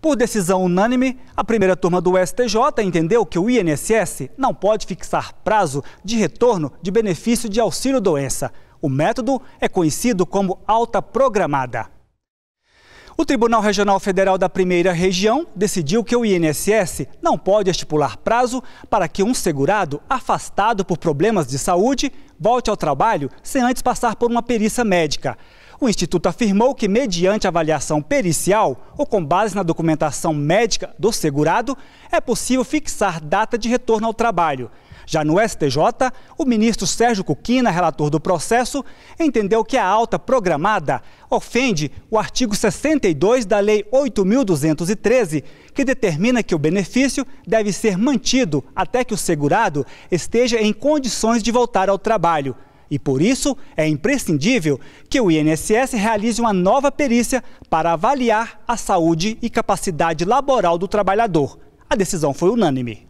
Por decisão unânime, a primeira turma do STJ entendeu que o INSS não pode fixar prazo de retorno de benefício de auxílio-doença. O método é conhecido como alta programada. O Tribunal Regional Federal da Primeira Região decidiu que o INSS não pode estipular prazo para que um segurado afastado por problemas de saúde volte ao trabalho sem antes passar por uma perícia médica. O Instituto afirmou que, mediante avaliação pericial ou com base na documentação médica do segurado, é possível fixar data de retorno ao trabalho. Já no STJ, o ministro Sérgio Cuquina, relator do processo, entendeu que a alta programada ofende o artigo 62 da Lei 8.213, que determina que o benefício deve ser mantido até que o segurado esteja em condições de voltar ao trabalho e por isso é imprescindível que o INSS realize uma nova perícia para avaliar a saúde e capacidade laboral do trabalhador. A decisão foi unânime.